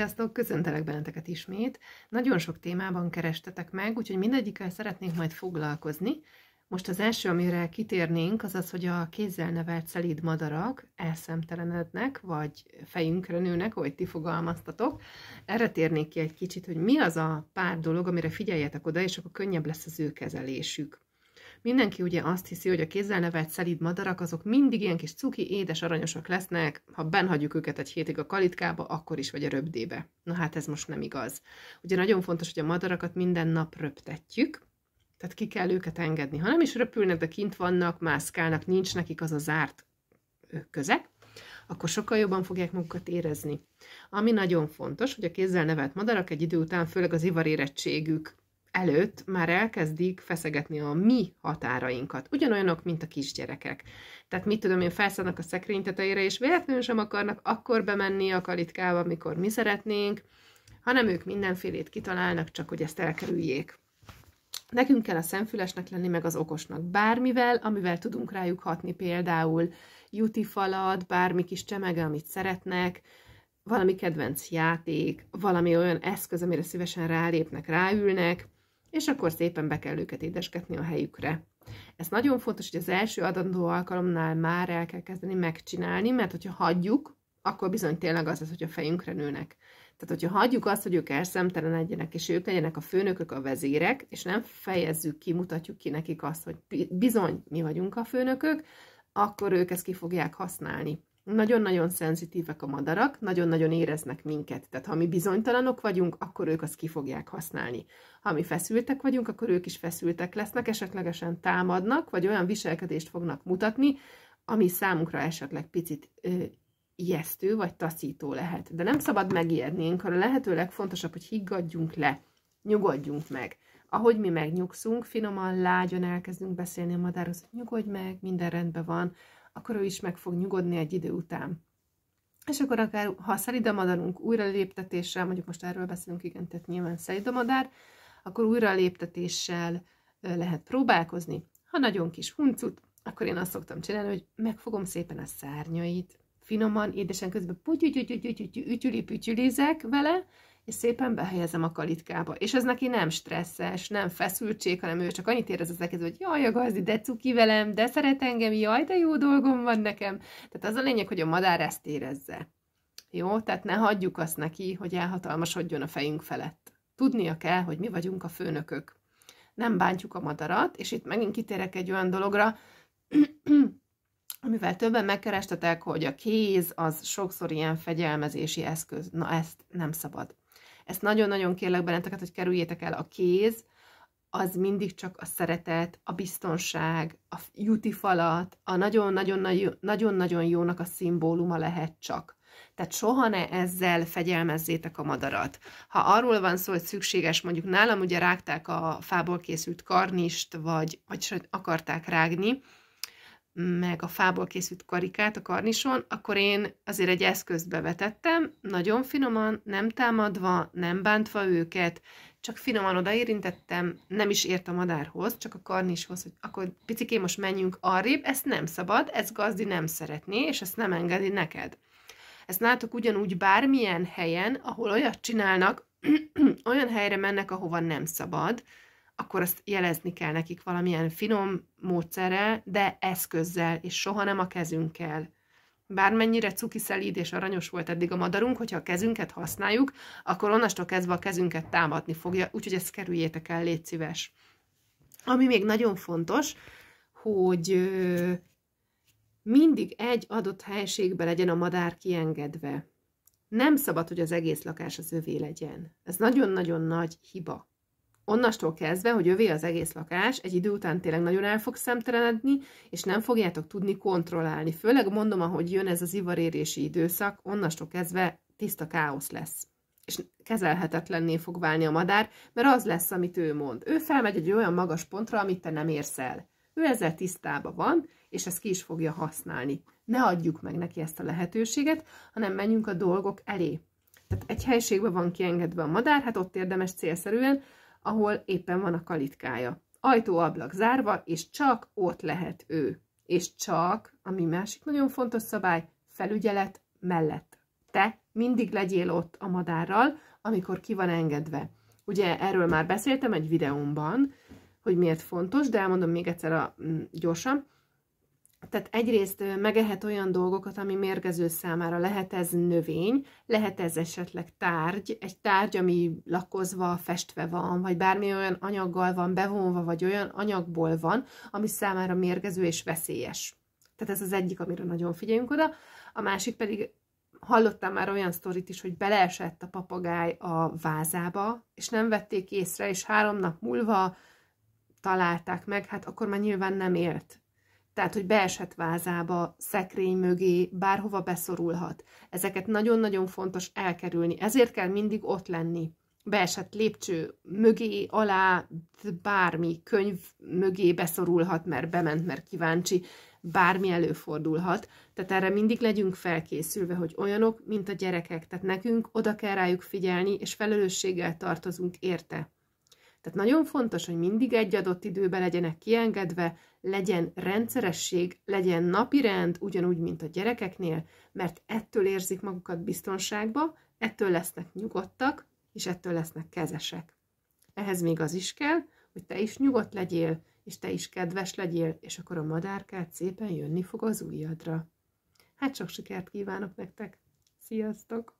Sziasztok, köszöntelek benneteket ismét. Nagyon sok témában kerestetek meg, úgyhogy mindegyikkel szeretnénk majd foglalkozni. Most az első, amire kitérnénk, az az, hogy a kézzel nevelt szelíd madarak elszemtelenednek, vagy fejünkre nőnek, ahogy ti fogalmaztatok. Erre térnék ki egy kicsit, hogy mi az a pár dolog, amire figyeljetek oda, és akkor könnyebb lesz az ő kezelésük. Mindenki ugye azt hiszi, hogy a kézzel nevelt szelíd madarak azok mindig ilyen kis cuki, édes aranyosak lesznek, ha benhagyjuk őket egy hétig a kalitkába, akkor is vagy a röbdébe. Na hát ez most nem igaz. Ugye nagyon fontos, hogy a madarakat minden nap röptetjük, tehát ki kell őket engedni. Ha nem is röpülnek, de kint vannak, mászkálnak, nincs nekik az a zárt közeg, akkor sokkal jobban fogják magukat érezni. Ami nagyon fontos, hogy a kézzel nevelt madarak egy idő után, főleg az ivarérettségük előtt már elkezdik feszegetni a mi határainkat. Ugyanolyanok, mint a kisgyerekek. Tehát mit tudom én, felszállnak a szekrény tetejére, és véletlenül sem akarnak akkor bemenni a kalitkába, amikor mi szeretnénk, hanem ők mindenfélét kitalálnak, csak hogy ezt elkerüljék. Nekünk kell a szemfülesnek lenni, meg az okosnak. Bármivel, amivel tudunk rájuk hatni, például jutifalad, bármi kis csemege, amit szeretnek, valami kedvenc játék, valami olyan eszköz, amire szívesen rálépnek, ráülnek, és akkor szépen be kell őket édesgetni a helyükre. Ez nagyon fontos, hogy az első adandó alkalomnál már el kell kezdeni megcsinálni, mert hogyha hagyjuk, akkor bizony tényleg az lesz, hogy a fejünkre nőnek. Tehát, hogyha hagyjuk azt, hogy ők elszemtelen legyenek, és ők legyenek a főnökök, a vezérek, és nem fejezzük ki, mutatjuk ki nekik azt, hogy bizony mi vagyunk a főnökök, akkor ők ezt ki fogják használni nagyon-nagyon szenzitívek a madarak, nagyon-nagyon éreznek minket. Tehát ha mi bizonytalanok vagyunk, akkor ők azt ki fogják használni. Ha mi feszültek vagyunk, akkor ők is feszültek lesznek, esetlegesen támadnak, vagy olyan viselkedést fognak mutatni, ami számunkra esetleg picit ö, ijesztő vagy taszító lehet. De nem szabad megijedni, inkább a lehető legfontosabb, hogy higgadjunk le, nyugodjunk meg. Ahogy mi megnyugszunk, finoman, lágyan elkezdünk beszélni a madárhoz, hogy nyugodj meg, minden rendben van, akkor ő is meg fog nyugodni egy idő után. És akkor akár, ha a szelidamadárunk újra léptetéssel, mondjuk most erről beszélünk, igen, tehát nyilván szelidamadár, akkor újra léptetéssel lehet próbálkozni. Ha nagyon kis huncut, akkor én azt szoktam csinálni, hogy megfogom szépen a szárnyait, finoman, édesen közben ütyülipütyülizek vele, és szépen behelyezem a kalitkába. És ez neki nem stresszes, nem feszültség, hanem ő csak annyit érez az elkező, hogy jaj, a gazdi, de cuki velem, de szeret engem, jaj, de jó dolgom van nekem. Tehát az a lényeg, hogy a madár ezt érezze. Jó? Tehát ne hagyjuk azt neki, hogy elhatalmasodjon a fejünk felett. Tudnia kell, hogy mi vagyunk a főnökök. Nem bántjuk a madarat, és itt megint kitérek egy olyan dologra, amivel többen megkerestetek, hogy a kéz az sokszor ilyen fegyelmezési eszköz. Na ezt nem szabad. Ezt nagyon-nagyon kérlek benneteket, hogy kerüljétek el a kéz, az mindig csak a szeretet, a biztonság, a jutifalat, a nagyon-nagyon jónak a szimbóluma lehet csak. Tehát soha ne ezzel fegyelmezzétek a madarat. Ha arról van szó, hogy szükséges, mondjuk nálam ugye rágták a fából készült karnist, vagy, vagy akarták rágni, meg a fából készült karikát a karnison, akkor én azért egy eszközt bevetettem, nagyon finoman, nem támadva, nem bántva őket, csak finoman odaérintettem, nem is ért a madárhoz, csak a karnishoz, hogy akkor piciké most menjünk arrébb, ezt nem szabad, ez gazdi nem szeretné, és ezt nem engedi neked. Ezt látok ugyanúgy bármilyen helyen, ahol olyat csinálnak, olyan helyre mennek, ahova nem szabad, akkor azt jelezni kell nekik valamilyen finom módszerrel, de eszközzel, és soha nem a kezünkkel. Bármennyire cuki szelíd és aranyos volt eddig a madarunk, hogyha a kezünket használjuk, akkor onnastól kezdve a kezünket támadni fogja, úgyhogy ezt kerüljétek el, légy szíves. Ami még nagyon fontos, hogy mindig egy adott helységben legyen a madár kiengedve. Nem szabad, hogy az egész lakás az övé legyen. Ez nagyon-nagyon nagy hiba onnastól kezdve, hogy övé az egész lakás, egy idő után tényleg nagyon el fog szemtelenedni, és nem fogjátok tudni kontrollálni. Főleg mondom, ahogy jön ez az ivarérési időszak, onnastól kezdve tiszta káosz lesz és kezelhetetlenné fog válni a madár, mert az lesz, amit ő mond. Ő felmegy egy olyan magas pontra, amit te nem érsz el. Ő ezzel tisztában van, és ezt ki is fogja használni. Ne adjuk meg neki ezt a lehetőséget, hanem menjünk a dolgok elé. Tehát egy helységben van kiengedve a madár, hát ott érdemes célszerűen ahol éppen van a kalitkája. Ajtó-ablak zárva, és csak ott lehet ő. És csak, ami másik nagyon fontos szabály, felügyelet mellett. Te mindig legyél ott a madárral, amikor ki van engedve. Ugye erről már beszéltem egy videómban, hogy miért fontos, de elmondom még egyszer a, mm, gyorsan tehát egyrészt megehet olyan dolgokat, ami mérgező számára. Lehet ez növény, lehet ez esetleg tárgy, egy tárgy, ami lakozva, festve van, vagy bármi olyan anyaggal van bevonva, vagy olyan anyagból van, ami számára mérgező és veszélyes. Tehát ez az egyik, amire nagyon figyeljünk oda. A másik pedig hallottam már olyan sztorit is, hogy beleesett a papagáj a vázába, és nem vették észre, és három nap múlva találták meg, hát akkor már nyilván nem élt tehát, hogy beesett vázába, szekrény mögé, bárhova beszorulhat. Ezeket nagyon-nagyon fontos elkerülni. Ezért kell mindig ott lenni. Beesett lépcső mögé, alá, bármi könyv mögé beszorulhat, mert bement, mert kíváncsi, bármi előfordulhat. Tehát erre mindig legyünk felkészülve, hogy olyanok, mint a gyerekek. Tehát nekünk oda kell rájuk figyelni, és felelősséggel tartozunk érte. Tehát nagyon fontos, hogy mindig egy adott időben legyenek kiengedve, legyen rendszeresség, legyen napi rend, ugyanúgy, mint a gyerekeknél, mert ettől érzik magukat biztonságba, ettől lesznek nyugodtak, és ettől lesznek kezesek. Ehhez még az is kell, hogy te is nyugodt legyél, és te is kedves legyél, és akkor a madárkát szépen jönni fog az ujjadra. Hát sok sikert kívánok nektek! Sziasztok!